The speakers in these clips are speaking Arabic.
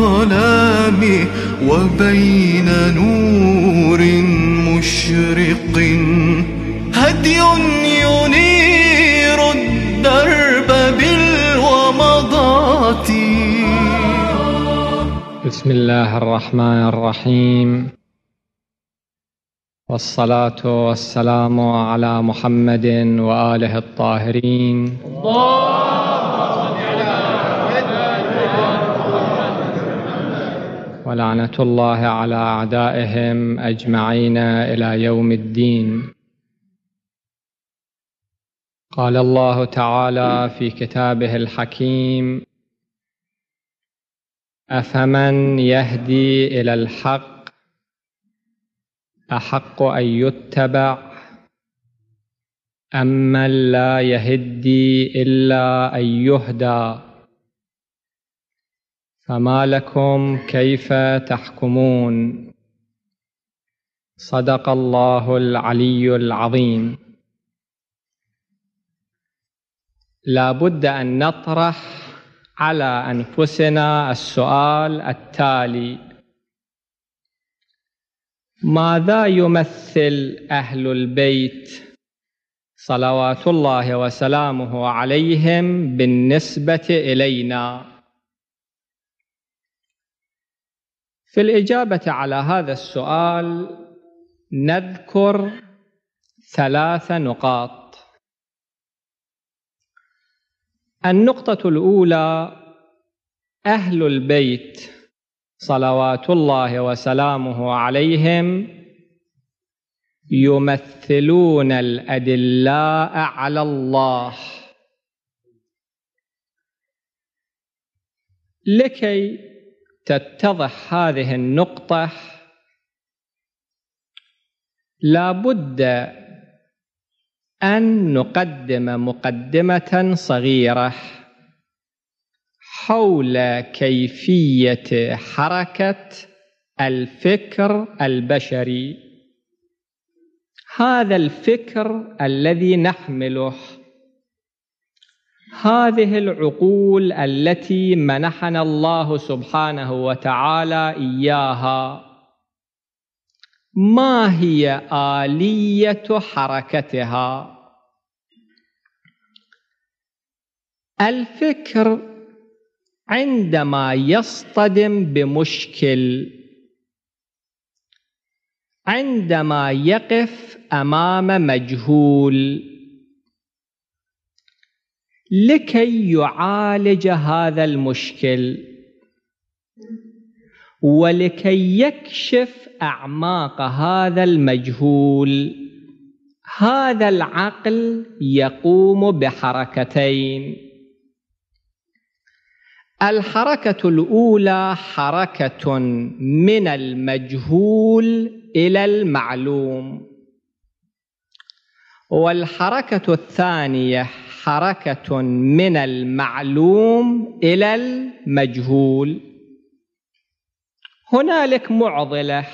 الظلام وبين نور مشرق هدي ينير الدرب بالومضات بسم الله الرحمن الرحيم والصلاة والسلام على محمد وآله الطاهرين الله ولعنة الله على أعدائهم أجمعين إلى يوم الدين قال الله تعالى في كتابه الحكيم أفمن يهدي إلى الحق أحق أن يتبع أمن لا يهدي إلا أن يهدى فما لكم كيف تحكمون صدق الله العلي العظيم لا بد ان نطرح على انفسنا السؤال التالي ماذا يمثل اهل البيت صلوات الله وسلامه عليهم بالنسبه الينا في الإجابة على هذا السؤال نذكر ثلاث نقاط النقطة الأولى أهل البيت صلوات الله وسلامه عليهم يمثلون الأدلاء على الله لكي تتضح هذه النقطة لابد أن نقدم مقدمة صغيرة حول كيفية حركة الفكر البشري هذا الفكر الذي نحمله هذه العقول التي منحنا الله سبحانه وتعالى إياها ما هي آلية حركتها؟ الفكر عندما يصطدم بمشكل عندما يقف أمام مجهول لكي يعالج هذا المشكل ولكي يكشف اعماق هذا المجهول هذا العقل يقوم بحركتين الحركه الاولى حركه من المجهول الى المعلوم والحركه الثانيه حركة من المعلوم إلى المجهول هنالك معضلة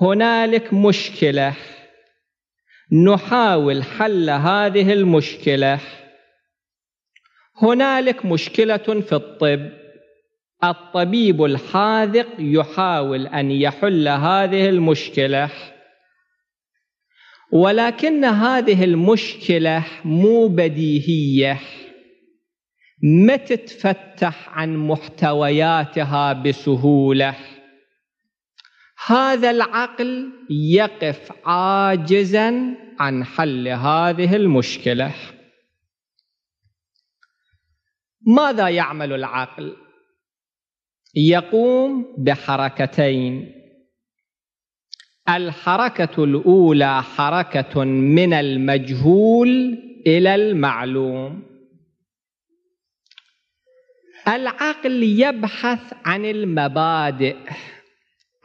هنالك مشكلة نحاول حل هذه المشكلة هنالك مشكلة في الطب الطبيب الحاذق يحاول أن يحل هذه المشكلة ولكن هذه المشكلة مو بديهية ما تتفتح عن محتوياتها بسهولة هذا العقل يقف عاجزا عن حل هذه المشكلة ماذا يعمل العقل؟ يقوم بحركتين الحركة الأولى حركة من المجهول إلى المعلوم العقل يبحث عن المبادئ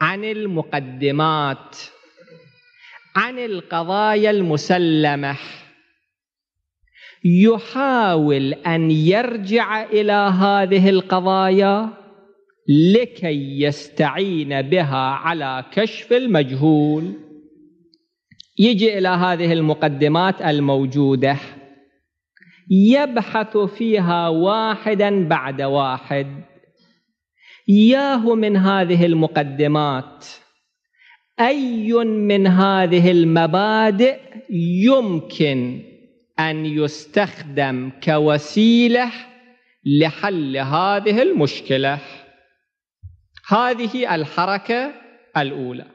عن المقدمات عن القضايا المسلمة يحاول أن يرجع إلى هذه القضايا لكي يستعين بها على كشف المجهول يجي إلى هذه المقدمات الموجودة يبحث فيها واحدا بعد واحد ياه من هذه المقدمات أي من هذه المبادئ يمكن أن يستخدم كوسيلة لحل هذه المشكلة هذه الحركة الأولى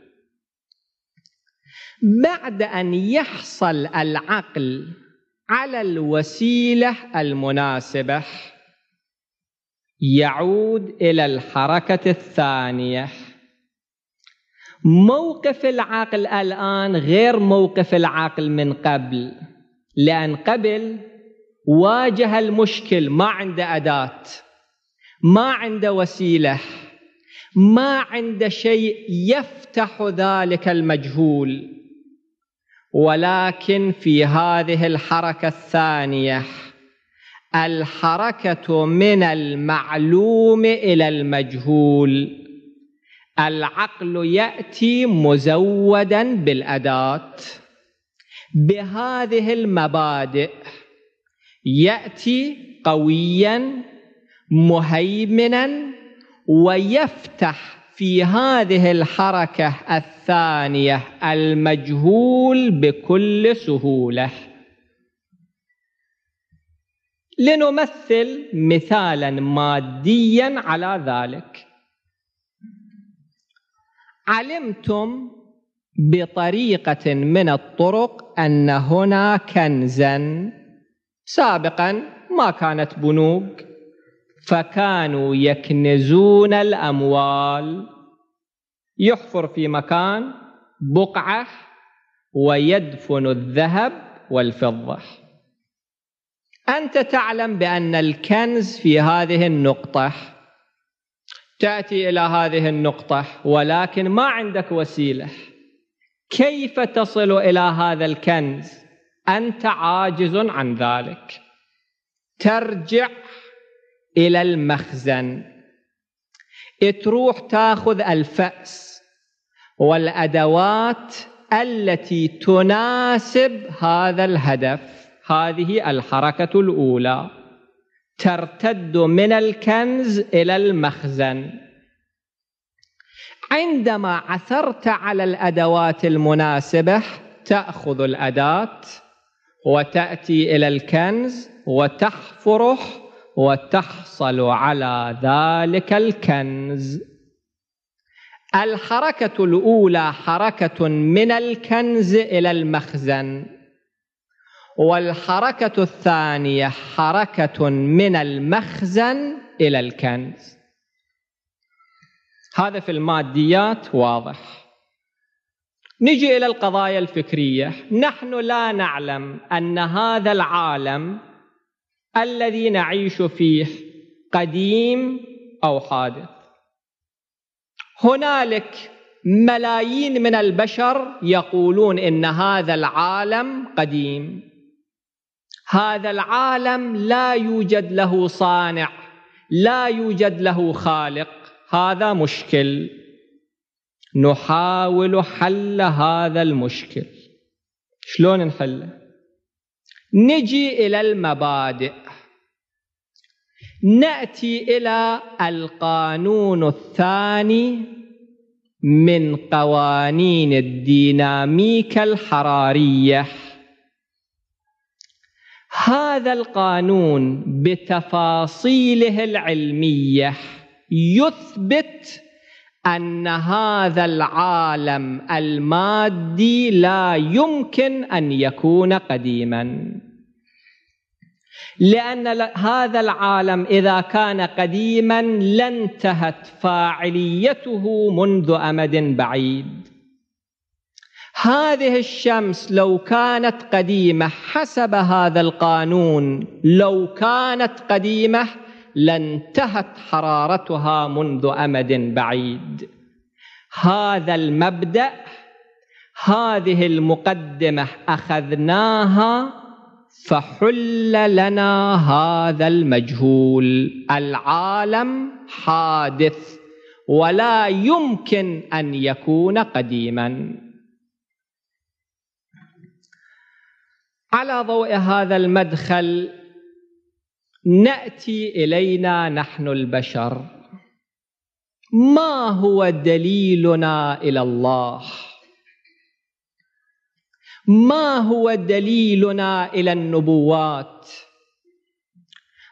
بعد أن يحصل العقل على الوسيلة المناسبة يعود إلى الحركة الثانية موقف العقل الآن غير موقف العقل من قبل لأن قبل واجه المشكل ما عنده أداة ما عنده وسيله ما عند شيء يفتح ذلك المجهول ولكن في هذه الحركة الثانية الحركة من المعلوم إلى المجهول العقل يأتي مزودا بالأداة بهذه المبادئ يأتي قويا مهيمنا ويفتح في هذه الحركة الثانية المجهول بكل سهولة لنمثل مثالا ماديا على ذلك علمتم بطريقة من الطرق أن هنا كنزا سابقا ما كانت بنوك فكانوا يكنزون الأموال يحفر في مكان بقعة ويدفن الذهب والفضة أنت تعلم بأن الكنز في هذه النقطة تأتي إلى هذه النقطة ولكن ما عندك وسيلة كيف تصل إلى هذا الكنز أنت عاجز عن ذلك ترجع إلى المخزن تروح تاخذ الفأس والأدوات التي تناسب هذا الهدف هذه الحركة الأولى ترتد من الكنز إلى المخزن عندما عثرت على الأدوات المناسبة تأخذ الأداة وتأتي إلى الكنز وتحفره وتحصل على ذلك الكنز الحركة الأولى حركة من الكنز إلى المخزن والحركة الثانية حركة من المخزن إلى الكنز هذا في الماديات واضح نجي إلى القضايا الفكرية نحن لا نعلم أن هذا العالم الذي نعيش فيه قديم أو حادث هنالك ملايين من البشر يقولون إن هذا العالم قديم هذا العالم لا يوجد له صانع لا يوجد له خالق هذا مشكل نحاول حل هذا المشكل شلون نحله نجي إلى المبادئ نأتي إلى القانون الثاني من قوانين الديناميكا الحرارية هذا القانون بتفاصيله العلمية يثبت ان هذا العالم المادي لا يمكن ان يكون قديما لان هذا العالم اذا كان قديما لانتهت فاعليته منذ امد بعيد هذه الشمس لو كانت قديمه حسب هذا القانون لو كانت قديمه لانتهت حرارتها منذ امد بعيد هذا المبدا هذه المقدمه اخذناها فحل لنا هذا المجهول العالم حادث ولا يمكن ان يكون قديما على ضوء هذا المدخل ناتي الينا نحن البشر ما هو دليلنا الى الله ما هو دليلنا الى النبوات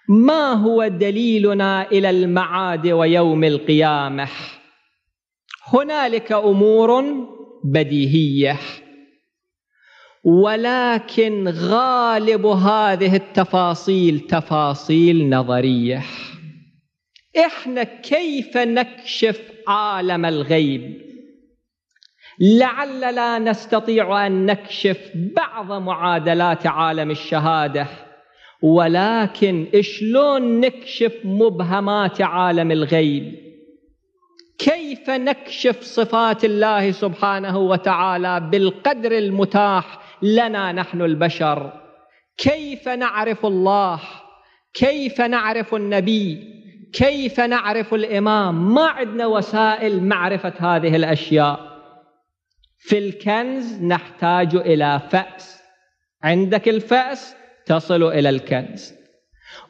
ما هو دليلنا الى المعاد ويوم القيامه هنالك امور بديهيه ولكن غالب هذه التفاصيل تفاصيل نظريه احنا كيف نكشف عالم الغيب لعل لا نستطيع ان نكشف بعض معادلات عالم الشهاده ولكن شلون نكشف مبهمات عالم الغيب كيف نكشف صفات الله سبحانه وتعالى بالقدر المتاح لنا نحن البشر كيف نعرف الله كيف نعرف النبي كيف نعرف الامام ما عندنا وسائل معرفه هذه الاشياء في الكنز نحتاج الى فاس عندك الفاس تصل الى الكنز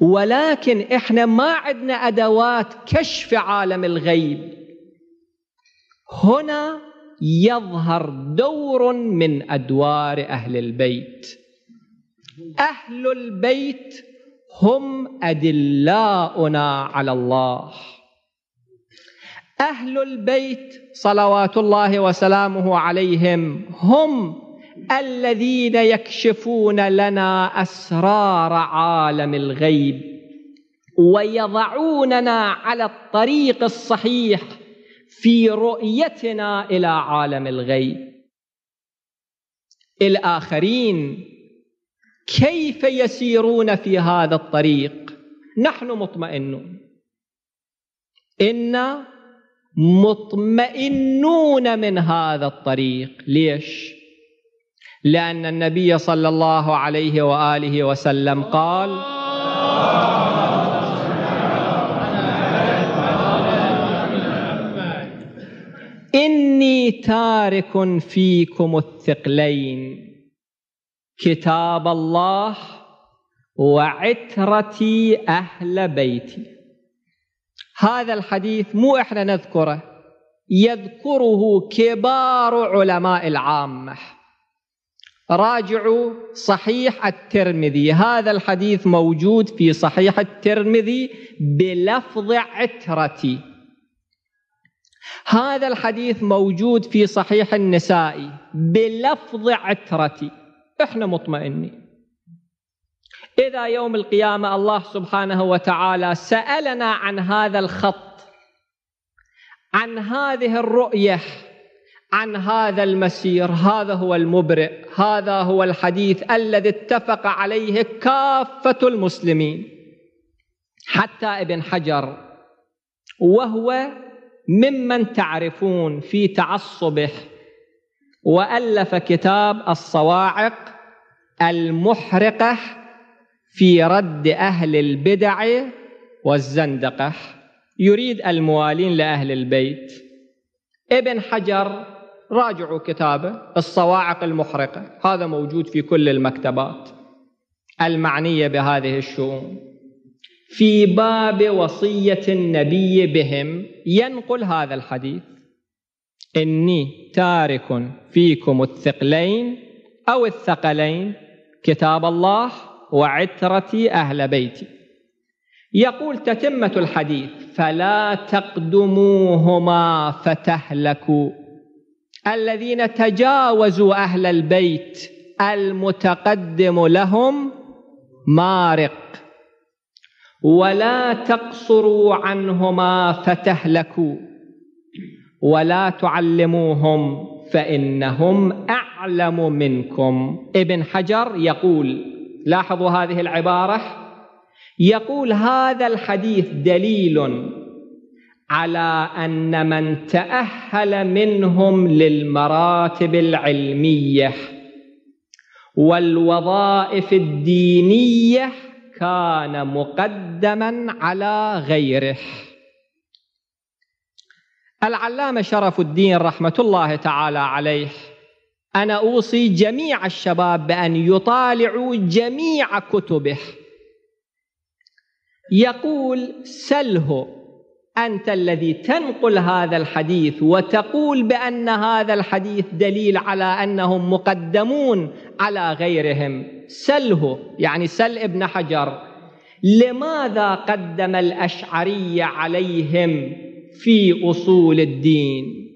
ولكن احنا ما عندنا ادوات كشف عالم الغيب هنا يظهر دور من أدوار أهل البيت أهل البيت هم أدلاؤنا على الله أهل البيت صلوات الله وسلامه عليهم هم الذين يكشفون لنا أسرار عالم الغيب ويضعوننا على الطريق الصحيح في رؤيتنا الى عالم الغيب الاخرين كيف يسيرون في هذا الطريق نحن مطمئنون ان مطمئنون من هذا الطريق ليش لان النبي صلى الله عليه واله وسلم قال تارك فيكم الثقلين كتاب الله وعترتي أهل بيتي هذا الحديث مو إحنا نذكره يذكره كبار علماء العامة راجعوا صحيح الترمذي هذا الحديث موجود في صحيح الترمذي بلفظ عترتي هذا الحديث موجود في صحيح النسائي بلفظ عترتي احنا مطمئنين إذا يوم القيامة الله سبحانه وتعالى سألنا عن هذا الخط عن هذه الرؤية عن هذا المسير هذا هو المبرئ هذا هو الحديث الذي اتفق عليه كافة المسلمين حتى ابن حجر وهو ممن تعرفون في تعصبه والف كتاب الصواعق المحرقه في رد اهل البدع والزندقه يريد الموالين لاهل البيت ابن حجر راجعوا كتابه الصواعق المحرقه هذا موجود في كل المكتبات المعنيه بهذه الشؤون في باب وصية النبي بهم ينقل هذا الحديث إني تارك فيكم الثقلين أو الثقلين كتاب الله وعترتي أهل بيتي يقول تتمة الحديث فلا تقدموهما فتهلكوا الذين تجاوزوا أهل البيت المتقدم لهم مارق ولا تقصروا عنهما فتهلكوا ولا تعلموهم فإنهم أعلم منكم ابن حجر يقول لاحظوا هذه العبارة يقول هذا الحديث دليل على أن من تأهل منهم للمراتب العلمية والوظائف الدينيه كان مقدما على غيره العلامة شرف الدين رحمة الله تعالى عليه أنا أوصي جميع الشباب بأن يطالعوا جميع كتبه يقول سله أنت الذي تنقل هذا الحديث وتقول بأن هذا الحديث دليل على أنهم مقدمون على غيرهم سله يعني سل ابن حجر لماذا قدم الأشعري عليهم في أصول الدين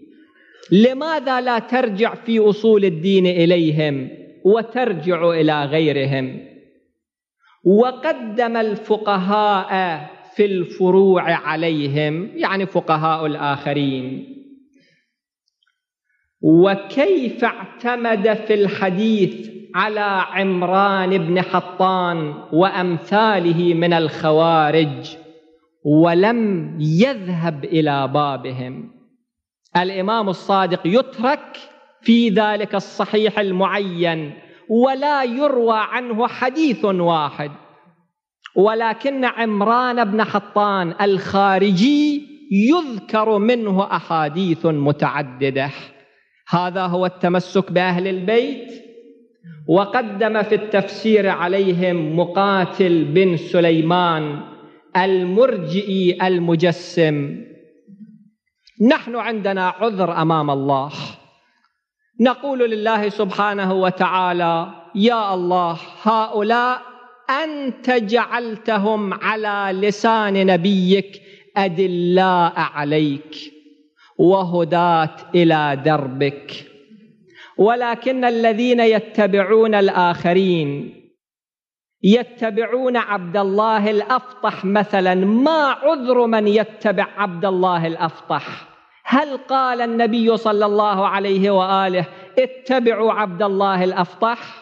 لماذا لا ترجع في أصول الدين إليهم وترجع إلى غيرهم وقدم الفقهاء في الفروع عليهم يعني فقهاء الآخرين وكيف اعتمد في الحديث على عمران بن حطان وأمثاله من الخوارج ولم يذهب إلى بابهم الإمام الصادق يترك في ذلك الصحيح المعين ولا يروى عنه حديث واحد ولكن عمران بن حطان الخارجي يذكر منه احاديث متعدده هذا هو التمسك باهل البيت وقدم في التفسير عليهم مقاتل بن سليمان المرجئي المجسم نحن عندنا عذر امام الله نقول لله سبحانه وتعالى يا الله هؤلاء أنت جعلتهم على لسان نبيك أدلاء عليك وهداة إلى دربك ولكن الذين يتبعون الآخرين يتبعون عبد الله الأفطح مثلا ما عذر من يتبع عبد الله الأفطح هل قال النبي صلى الله عليه وآله اتبعوا عبد الله الأفطح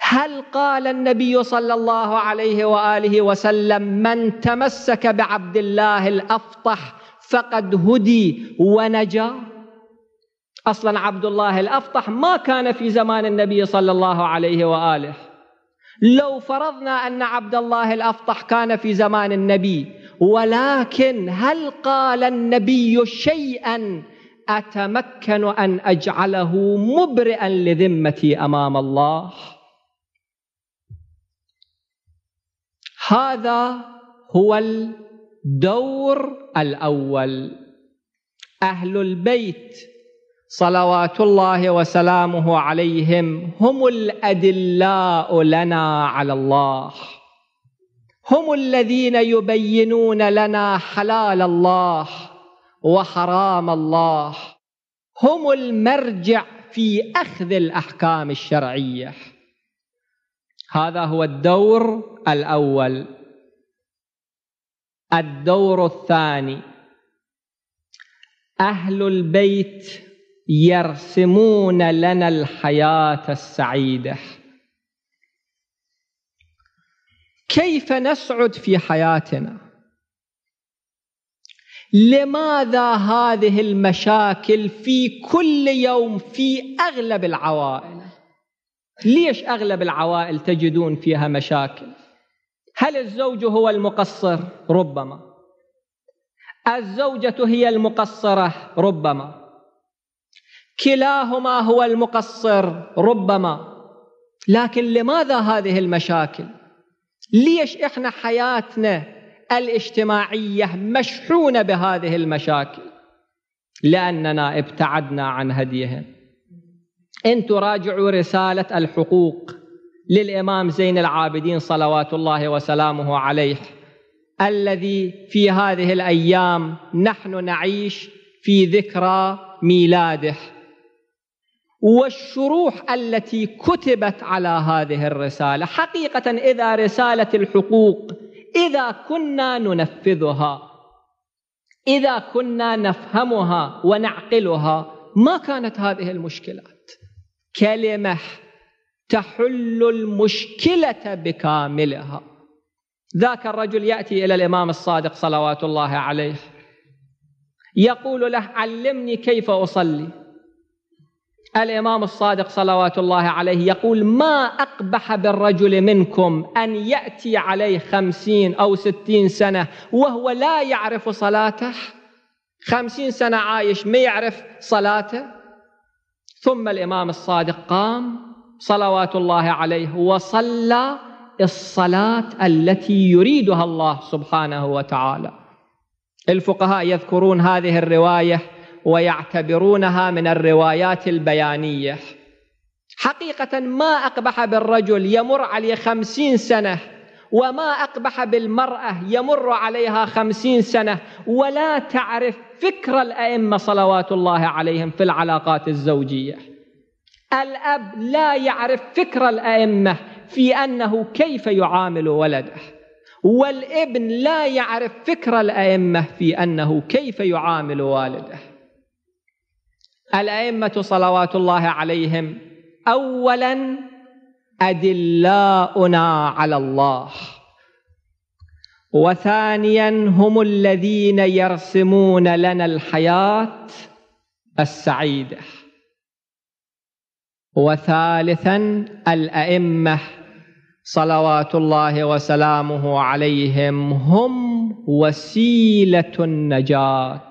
هل قال النبي صلى الله عليه واله وسلم من تمسك بعبد الله الافطح فقد هدي ونجا اصلا عبد الله الافطح ما كان في زمان النبي صلى الله عليه واله لو فرضنا ان عبد الله الافطح كان في زمان النبي ولكن هل قال النبي شيئا اتمكن ان اجعله مبرئا لذمتي امام الله هذا هو الدور الأول أهل البيت صلوات الله وسلامه عليهم هم الأدلاء لنا على الله هم الذين يبينون لنا حلال الله وحرام الله هم المرجع في أخذ الأحكام الشرعية هذا هو الدور الأول الدور الثاني أهل البيت يرسمون لنا الحياة السعيدة كيف نسعد في حياتنا لماذا هذه المشاكل في كل يوم في أغلب العوائل ليش اغلب العوائل تجدون فيها مشاكل هل الزوج هو المقصر ربما الزوجه هي المقصره ربما كلاهما هو المقصر ربما لكن لماذا هذه المشاكل ليش احنا حياتنا الاجتماعيه مشحونه بهذه المشاكل لاننا ابتعدنا عن هديهم ان تراجعوا رساله الحقوق للامام زين العابدين صلوات الله وسلامه عليه الذي في هذه الايام نحن نعيش في ذكرى ميلاده والشروح التي كتبت على هذه الرساله حقيقه اذا رساله الحقوق اذا كنا ننفذها اذا كنا نفهمها ونعقلها ما كانت هذه المشكلات كلمة تحل المشكلة بكاملها ذاك الرجل يأتي إلى الإمام الصادق صلوات الله عليه يقول له علمني كيف أصلي الإمام الصادق صلوات الله عليه يقول ما أقبح بالرجل منكم أن يأتي عليه خمسين أو ستين سنة وهو لا يعرف صلاته خمسين سنة عايش ما يعرف صلاته ثم الإمام الصادق قام صلوات الله عليه وصلى الصلاة التي يريدها الله سبحانه وتعالى الفقهاء يذكرون هذه الرواية ويعتبرونها من الروايات البيانية حقيقة ما أقبح بالرجل يمر عليه خمسين سنة وما أقبح بالمرأة يمر عليها خمسين سنة ولا تعرف فكر الأئمة صلوات الله عليهم في العلاقات الزوجية الأب لا يعرف فكر الأئمة في أنه كيف يعامل ولده والابن لا يعرف فكر الأئمة في أنه كيف يعامل والده الأئمة صلوات الله عليهم أولا أدلاؤنا على الله وثانيا هم الذين يرسمون لنا الحياة السعيدة وثالثا الأئمة صلوات الله وسلامه عليهم هم وسيلة النجاة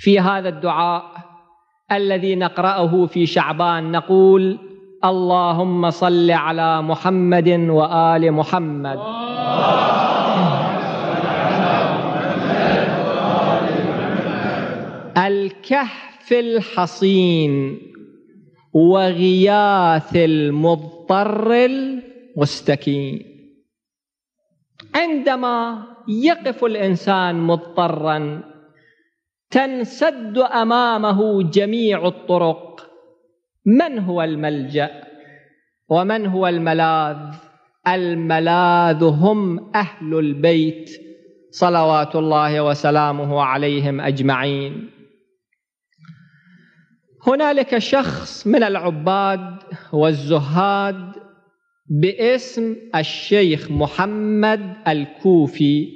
في هذا الدعاء الذي نقرأه في شعبان نقول اللهم صل على محمد وآل محمد الكهف الحصين وغياث المضطر المستكين عندما يقف الانسان مضطرا تنسد امامه جميع الطرق من هو الملجا ومن هو الملاذ الملاذ هم اهل البيت صلوات الله وسلامه عليهم اجمعين هنالك شخص من العباد والزهاد باسم الشيخ محمد الكوفي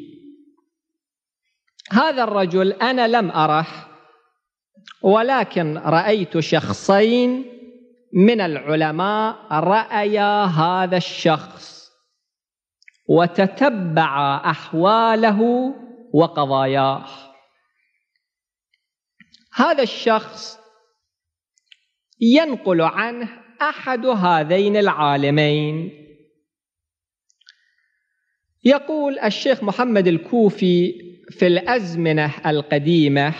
هذا الرجل انا لم اره ولكن رايت شخصين من العلماء رايا هذا الشخص وتتبعا احواله وقضاياه هذا الشخص ينقل عنه أحد هذين العالمين يقول الشيخ محمد الكوفي في الأزمنة القديمة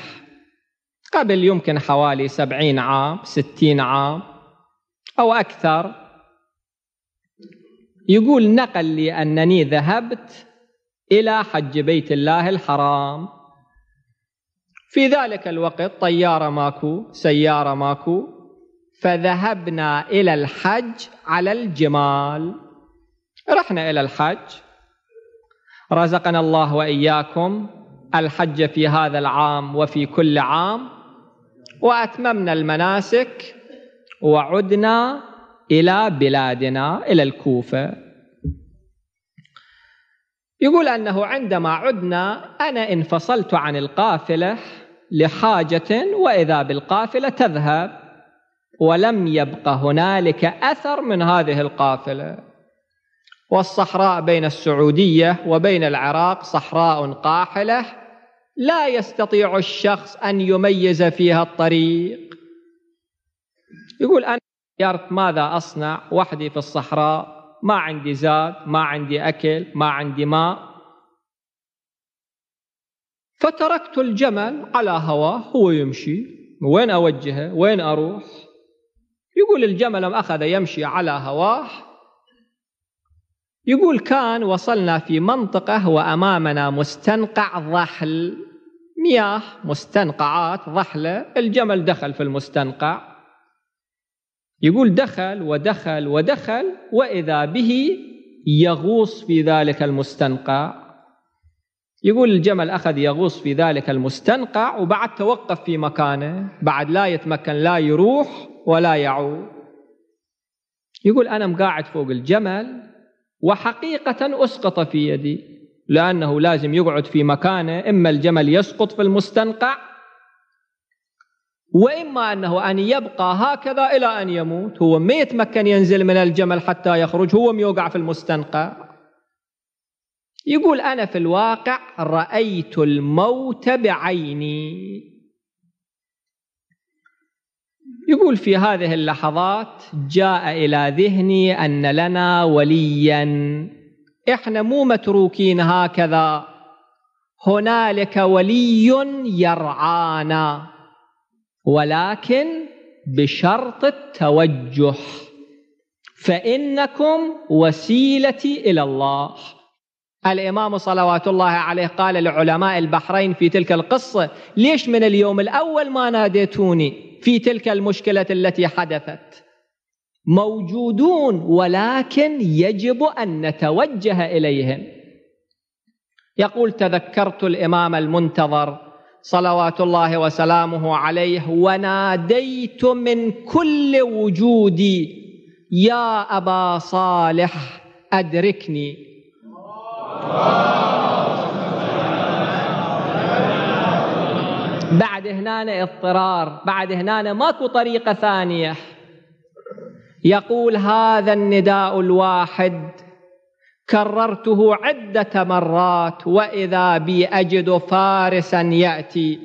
قبل يمكن حوالي سبعين عام ستين عام أو أكثر يقول نقل لي أنني ذهبت إلى حج بيت الله الحرام في ذلك الوقت طيارة ماكو سيارة ماكو فذهبنا إلى الحج على الجمال رحنا إلى الحج رزقنا الله وإياكم الحج في هذا العام وفي كل عام وأتممنا المناسك وعدنا إلى بلادنا إلى الكوفة يقول أنه عندما عدنا أنا انفصلت عن القافلة لحاجة وإذا بالقافلة تذهب ولم يبق هنالك أثر من هذه القافلة والصحراء بين السعودية وبين العراق صحراء قاحلة لا يستطيع الشخص أن يميز فيها الطريق يقول أنا سيارت ماذا أصنع وحدي في الصحراء ما عندي زاد ما عندي أكل ما عندي ماء فتركت الجمل على هواه هو يمشي وين أوجهه وين أروح يقول الجمل أخذ يمشي على هواه يقول كان وصلنا في منطقة وأمامنا مستنقع ضحل مياه مستنقعات ضحلة الجمل دخل في المستنقع يقول دخل ودخل ودخل وإذا به يغوص في ذلك المستنقع يقول الجمل أخذ يغوص في ذلك المستنقع وبعد توقف في مكانه بعد لا يتمكن لا يروح ولا يعود يقول أنا مقاعد فوق الجمل وحقيقة أسقط في يدي لأنه لازم يقعد في مكانه إما الجمل يسقط في المستنقع وإما أنه أن يبقى هكذا إلى أن يموت هو ما يتمكن ينزل من الجمل حتى يخرج هو يوقع في المستنقع يقول أنا في الواقع رأيت الموت بعيني يقول في هذه اللحظات جاء إلى ذهني أن لنا وليا إحنا مو متروكين هكذا هنالك ولي يرعانا ولكن بشرط التوجه فإنكم وسيلتي إلى الله الإمام صلوات الله عليه قال لعلماء البحرين في تلك القصة ليش من اليوم الأول ما ناديتوني في تلك المشكلة التي حدثت موجودون ولكن يجب أن نتوجه إليهم يقول تذكرت الإمام المنتظر صلوات الله وسلامه عليه وناديت من كل وجودي يا أبا صالح أدركني بعد هنا اضطرار بعد هنا ماكو طريقة ثانية يقول هذا النداء الواحد كررته عدة مرات وإذا بي أجد فارسا يأتي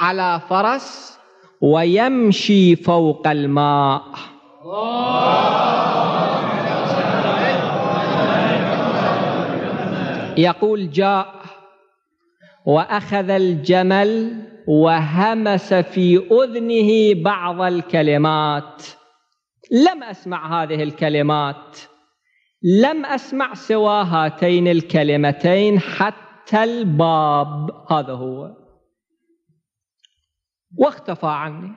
على فرس ويمشي فوق الماء يقول جاء وأخذ الجمل وهمس في أذنه بعض الكلمات لم أسمع هذه الكلمات لم أسمع سوى هاتين الكلمتين حتى الباب هذا هو واختفى عني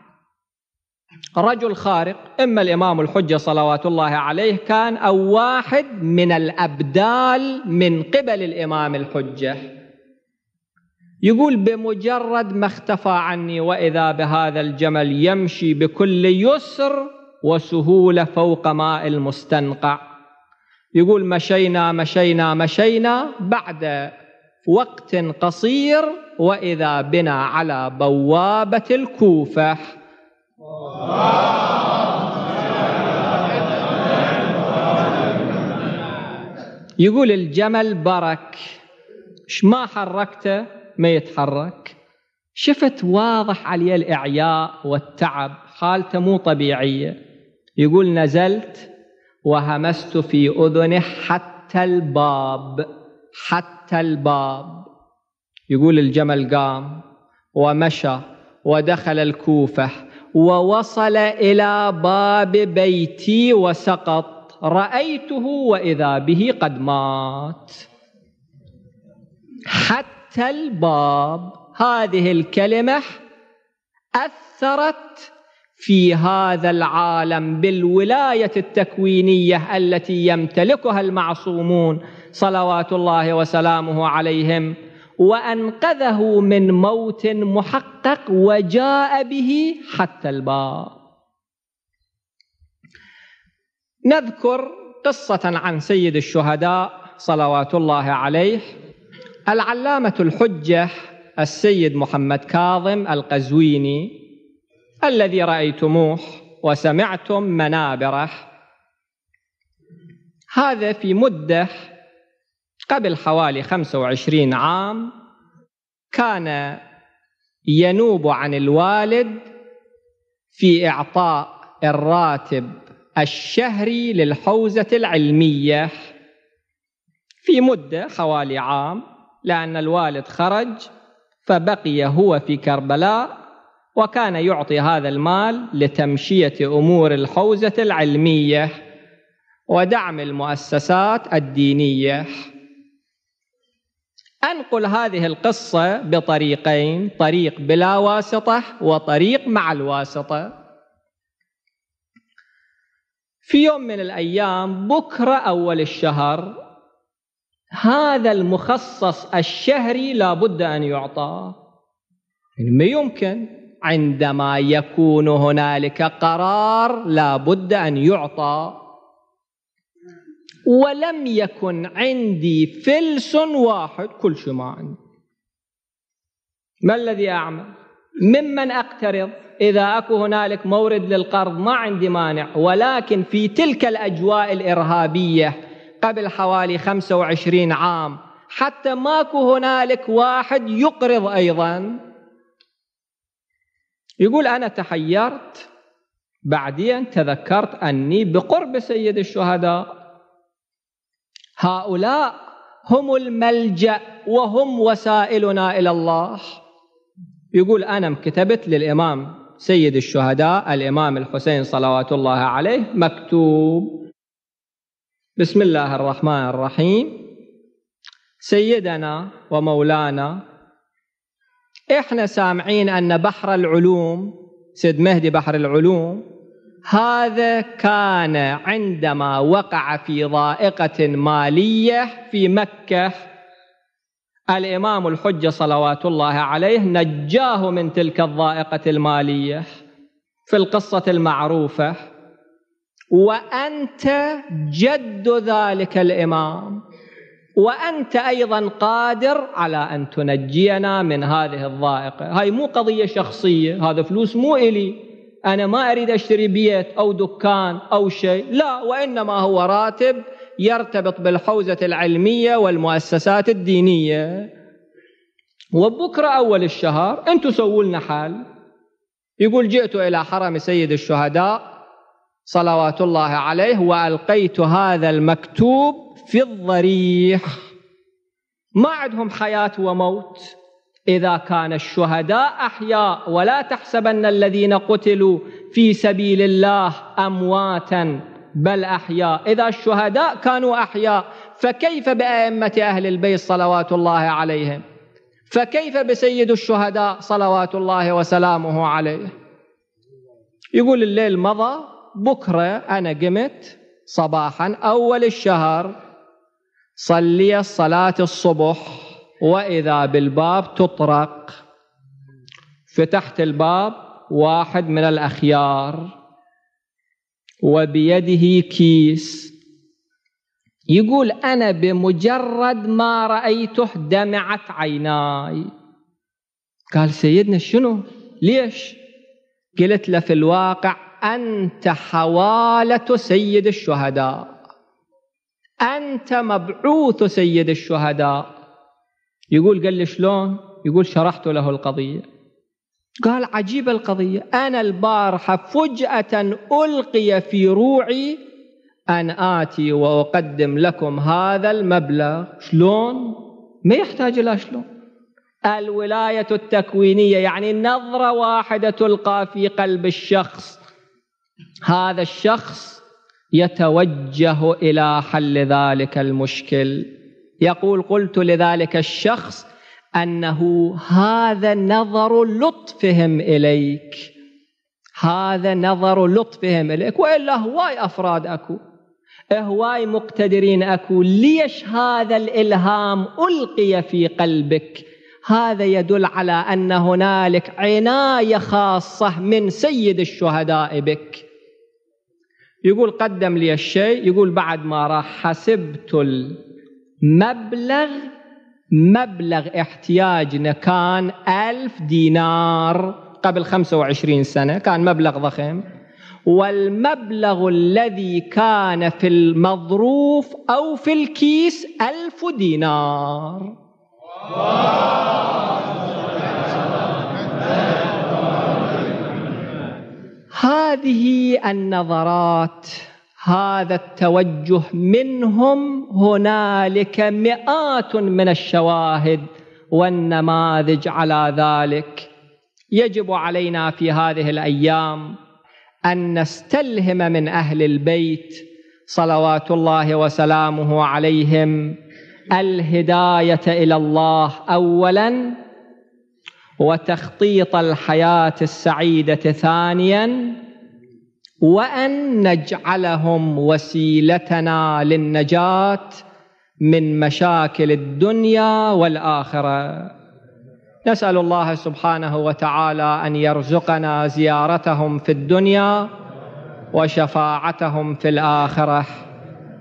رجل خارق إما الإمام الحجة صلوات الله عليه كان أو واحد من الأبدال من قبل الإمام الحجة يقول بمجرد ما اختفى عني وإذا بهذا الجمل يمشي بكل يسر وسهولة فوق ماء المستنقع يقول مشينا مشينا مشينا بعد وقت قصير وإذا بنا على بوابة الكوفة يقول الجمل برك ما حركته ما يتحرك شفت واضح عليه الإعياء والتعب حالته مو طبيعية يقول نزلت وهمست في أذنه حتى الباب حتى الباب يقول الجمل قام ومشى ودخل الكوفة ووصل إلى باب بيتي وسقط رأيته وإذا به قد مات حتى الباب هذه الكلمة أثرت في هذا العالم بالولاية التكوينية التي يمتلكها المعصومون صلوات الله وسلامه عليهم وأنقذه من موت محقق وجاء به حتى الباب نذكر قصة عن سيد الشهداء صلوات الله عليه العلامة الحجة السيد محمد كاظم القزويني الذي رأيتموه وسمعتم منابره هذا في مدة قبل حوالي 25 عام كان ينوب عن الوالد في إعطاء الراتب الشهري للحوزة العلمية في مدة حوالي عام لأن الوالد خرج فبقي هو في كربلاء وكان يعطي هذا المال لتمشية أمور الحوزة العلمية ودعم المؤسسات الدينية أنقل هذه القصة بطريقين طريق بلا واسطة وطريق مع الواسطة في يوم من الأيام بكرة أول الشهر هذا المخصص الشهري لابد أن يعطى يعني ما يمكن عندما يكون هنالك قرار لابد أن يعطى ولم يكن عندي فلس واحد كل شيء ما عندي ما الذي أعمل ممن أقترض إذا أكو هنالك مورد للقرض ما عندي مانع ولكن في تلك الأجواء الإرهابية قبل حوالي 25 عام حتى ماكو هنالك واحد يقرض أيضا يقول أنا تحيرت بعدين تذكرت أني بقرب سيد الشهداء هؤلاء هم الملجأ وهم وسائلنا إلى الله يقول أنا كتبت للإمام سيد الشهداء الإمام الحسين صلوات الله عليه مكتوب بسم الله الرحمن الرحيم سيدنا ومولانا احنا سامعين ان بحر العلوم سيد مهدي بحر العلوم هذا كان عندما وقع في ضائقه ماليه في مكه الامام الحجه صلوات الله عليه نجاه من تلك الضائقه الماليه في القصه المعروفه وأنت جد ذلك الإمام وأنت أيضا قادر على أن تنجينا من هذه الضائقة هاي مو قضية شخصية هذا فلوس مو إلي أنا ما أريد أشتري بيت أو دكان أو شيء لا وإنما هو راتب يرتبط بالحوزة العلمية والمؤسسات الدينية وبكرة أول الشهر أنتم سووا لنا حال يقول جئت إلى حرم سيد الشهداء صلوات الله عليه والقيت هذا المكتوب في الضريح ما عندهم حياه وموت اذا كان الشهداء احياء ولا تحسبن الذين قتلوا في سبيل الله امواتا بل احياء اذا الشهداء كانوا احياء فكيف بائمه اهل البيت صلوات الله عليهم فكيف بسيد الشهداء صلوات الله وسلامه عليه يقول الليل مضى بكرة أنا قمت صباحا أول الشهر صلي صلاة الصبح وإذا بالباب تطرق فتحت الباب واحد من الأخيار وبيده كيس يقول أنا بمجرد ما رأيته دمعت عيناي قال سيدنا شنو ليش قلت له في الواقع أنت حوالة سيد الشهداء أنت مبعوث سيد الشهداء يقول قال لي شلون يقول شرحت له القضية قال عجيب القضية أنا البارحة فجأة ألقي في روعي أن آتي وأقدم لكم هذا المبلغ شلون ما يحتاج إلى شلون الولاية التكوينية يعني نظرة واحدة تلقى في قلب الشخص هذا الشخص يتوجه إلى حل ذلك المشكل يقول قلت لذلك الشخص أنه هذا نظر لطفهم إليك هذا نظر لطفهم إليك وإلا هواي أفراد أكو هواي مقتدرين أكو ليش هذا الإلهام ألقي في قلبك هذا يدل على أن هنالك عناية خاصة من سيد الشهداء بك يقول قدم لي الشيء يقول بعد ما راح حسبت المبلغ مبلغ احتياجنا كان ألف دينار قبل 25 سنة كان مبلغ ضخم والمبلغ الذي كان في المظروف أو في الكيس ألف دينار هذه النظرات هذا التوجه منهم هنالك مئات من الشواهد والنماذج على ذلك يجب علينا في هذه الأيام أن نستلهم من أهل البيت صلوات الله وسلامه عليهم الهدايه الى الله اولا وتخطيط الحياه السعيده ثانيا وان نجعلهم وسيلتنا للنجاه من مشاكل الدنيا والاخره نسال الله سبحانه وتعالى ان يرزقنا زيارتهم في الدنيا وشفاعتهم في الاخره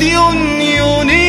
دي